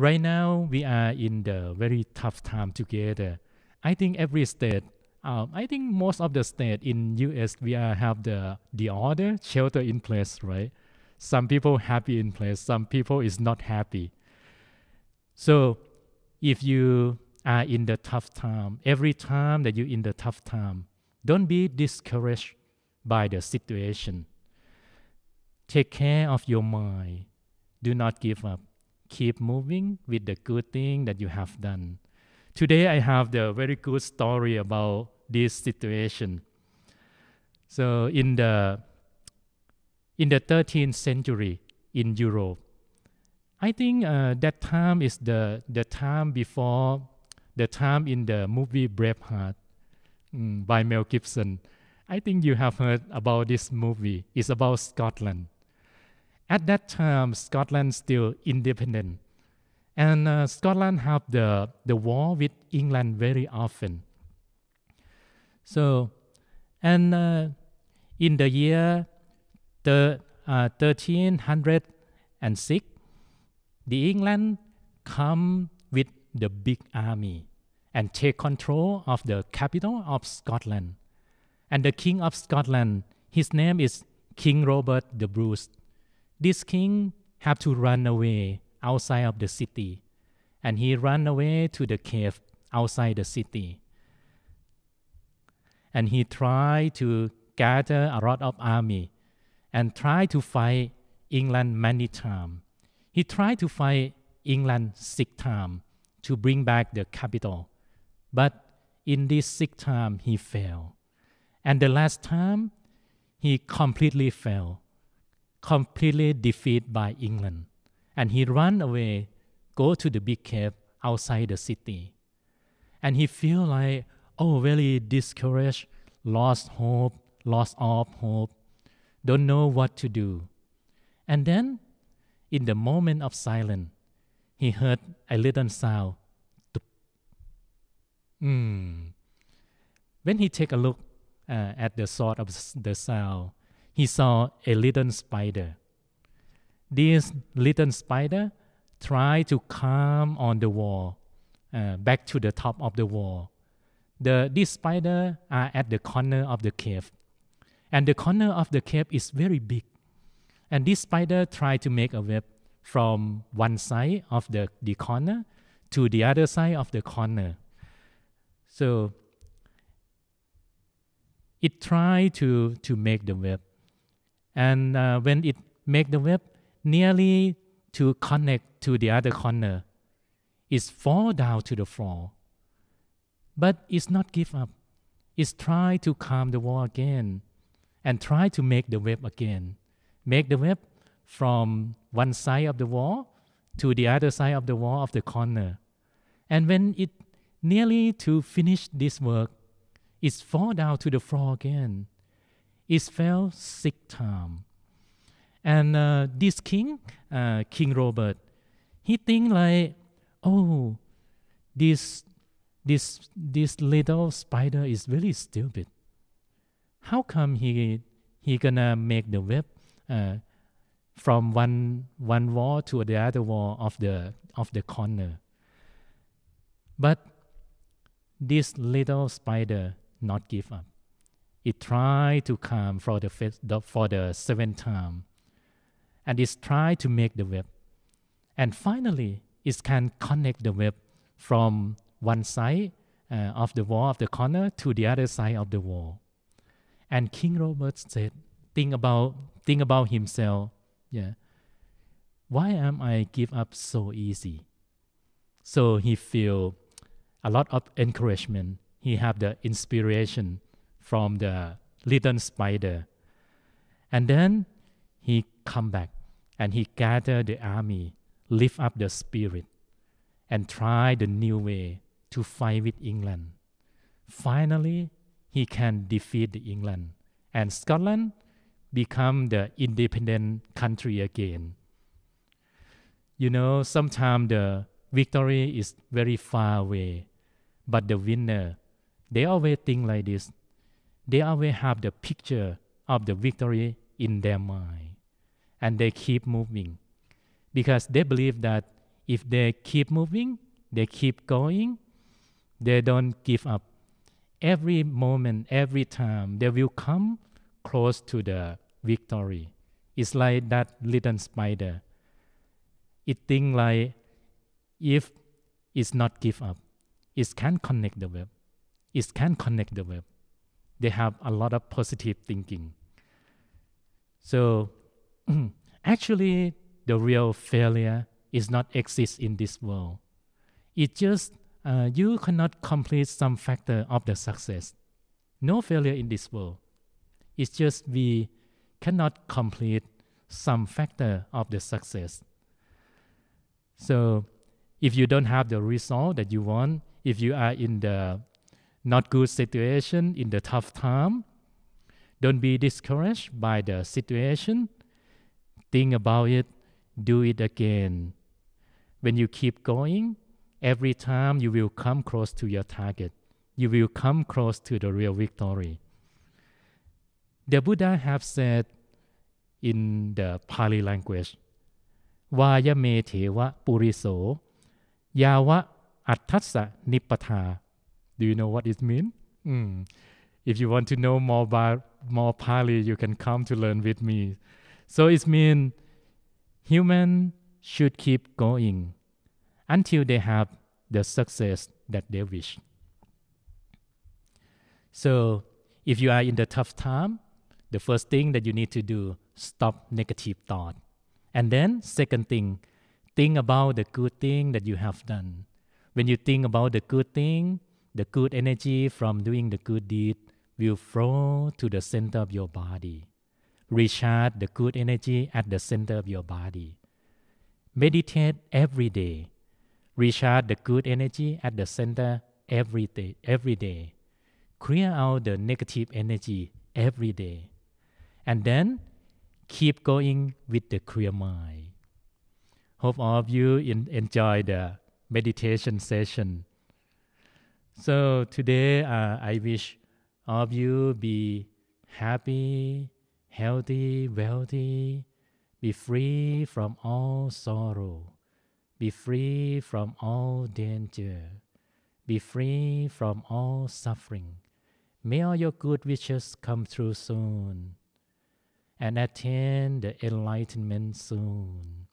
Right now, we are in the very tough time together. I think every state, um, I think most of the state in US, we are have the, the order, shelter in place, right? Some people happy in place, some people is not happy. So if you are in the tough time, every time that you in the tough time, don't be discouraged by the situation. Take care of your mind. Do not give up keep moving with the good thing that you have done. Today, I have the very good story about this situation. So, in the in the 13th century in Europe, I think uh, that time is the the time before the time in the movie Braveheart mm, by Mel Gibson. I think you have heard about this movie. It's about Scotland. At that time, Scotland still independent. And uh, Scotland have the, the war with England very often. So, and uh, in the year the, uh, 1306, the England come with the big army and take control of the capital of Scotland. And the king of Scotland, his name is King Robert the Bruce. This king had to run away outside of the city, and he ran away to the cave outside the city. And he tried to gather a lot of army and tried to fight England many times. He tried to fight England six times to bring back the capital. But in this sixth time, he failed. And the last time, he completely failed completely defeated by England. And he ran away, go to the big cave outside the city. And he feel like, oh, very discouraged, lost hope, lost all hope, don't know what to do. And then, in the moment of silence, he heard a little sound. Mm. When he take a look uh, at the source of the sound, he saw a little spider. This little spider tried to climb on the wall, uh, back to the top of the wall. The, these spider are at the corner of the cave. And the corner of the cave is very big. And this spider tried to make a web from one side of the, the corner to the other side of the corner. So it tried to, to make the web and uh, when it make the web nearly to connect to the other corner, it fall down to the floor. But it's not give up. It's try to calm the wall again and try to make the web again. Make the web from one side of the wall to the other side of the wall of the corner. And when it nearly to finish this work, it fall down to the floor again is fell sick time, And uh, this king, uh, King Robert, he think like, oh, this, this, this little spider is really stupid. How come he, he gonna make the web uh, from one, one wall to the other wall of the, of the corner? But this little spider not give up. It tried to come for the, fifth, for the seventh time, and it tried to make the web. And finally, it can connect the web from one side uh, of the wall of the corner to the other side of the wall. And King Robert said, think about, think about himself. Yeah. Why am I give up so easy? So he feel a lot of encouragement. He have the inspiration from the little spider. And then he come back and he gather the army, lift up the spirit, and try the new way to fight with England. Finally, he can defeat the England and Scotland become the independent country again. You know, sometimes the victory is very far away, but the winner, they always think like this they always have the picture of the victory in their mind and they keep moving because they believe that if they keep moving they keep going they don't give up every moment every time they will come close to the victory it's like that little spider it think like if it's not give up it can connect the web it can connect the web they have a lot of positive thinking. So actually, the real failure is not exist in this world. It just uh, you cannot complete some factor of the success. No failure in this world. It's just we cannot complete some factor of the success. So if you don't have the result that you want, if you are in the not good situation in the tough time. Don't be discouraged by the situation. Think about it, do it again. When you keep going, every time you will come close to your target. You will come close to the real victory. The Buddha have said in the Pali language, Vaya me te wa puriso, yava attasa nippata do you know what it means? Mm. If you want to know more about more Pali, you can come to learn with me. So it means human should keep going until they have the success that they wish. So if you are in the tough time, the first thing that you need to do, stop negative thought. And then second thing, think about the good thing that you have done. When you think about the good thing, the good energy from doing the good deed will flow to the center of your body. Recharge the good energy at the center of your body. Meditate every day. Recharge the good energy at the center every day. Every day. Clear out the negative energy every day. And then keep going with the clear mind. Hope all of you in, enjoy the meditation session so today, uh, I wish all of you be happy, healthy, wealthy, be free from all sorrow, be free from all danger, be free from all suffering. May all your good wishes come true soon and attain the enlightenment soon.